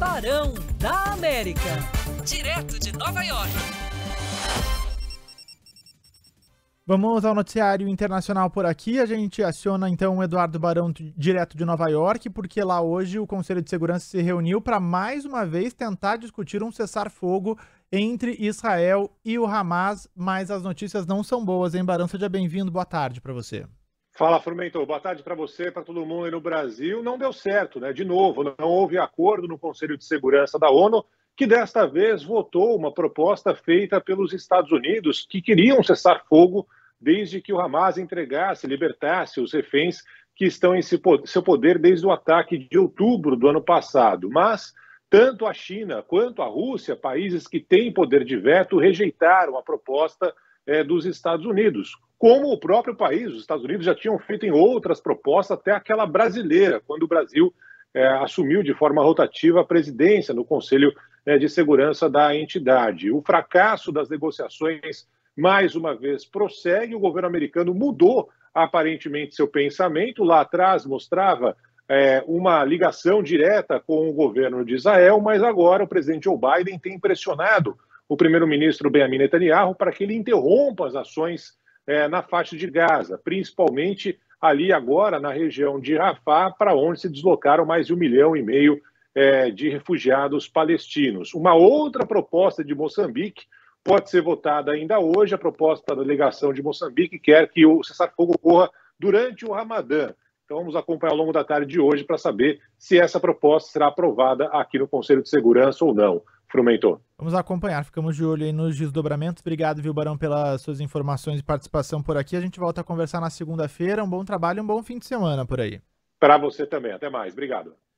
Barão da América, direto de Nova York. Vamos ao noticiário internacional por aqui. A gente aciona então o Eduardo Barão direto de Nova York, porque lá hoje o Conselho de Segurança se reuniu para mais uma vez tentar discutir um cessar-fogo entre Israel e o Hamas, mas as notícias não são boas, hein, Barão? Seja bem-vindo, boa tarde para você. Fala, Frumento. Boa tarde para você, para todo mundo aí no Brasil. Não deu certo, né? De novo, não houve acordo no Conselho de Segurança da ONU, que desta vez votou uma proposta feita pelos Estados Unidos, que queriam cessar fogo desde que o Hamas entregasse, libertasse os reféns que estão em seu poder desde o ataque de outubro do ano passado. Mas tanto a China quanto a Rússia, países que têm poder de veto, rejeitaram a proposta eh, dos Estados Unidos, como o próprio país, os Estados Unidos já tinham feito em outras propostas, até aquela brasileira, quando o Brasil é, assumiu de forma rotativa a presidência no Conselho é, de Segurança da entidade. O fracasso das negociações, mais uma vez, prossegue. O governo americano mudou aparentemente seu pensamento. Lá atrás mostrava é, uma ligação direta com o governo de Israel, mas agora o presidente Joe Biden tem pressionado o primeiro-ministro Benjamin Netanyahu para que ele interrompa as ações é, na faixa de Gaza, principalmente ali agora na região de Rafah, para onde se deslocaram mais de um milhão e meio é, de refugiados palestinos. Uma outra proposta de Moçambique pode ser votada ainda hoje. A proposta da delegação de Moçambique quer que o cessar-fogo ocorra durante o Ramadã. Então vamos acompanhar ao longo da tarde de hoje para saber se essa proposta será aprovada aqui no Conselho de Segurança ou não. Frumentor. Vamos acompanhar, ficamos de olho aí nos desdobramentos. Obrigado, viu, Barão, pelas suas informações e participação por aqui. A gente volta a conversar na segunda-feira. Um bom trabalho, um bom fim de semana por aí. Para você também. Até mais. Obrigado.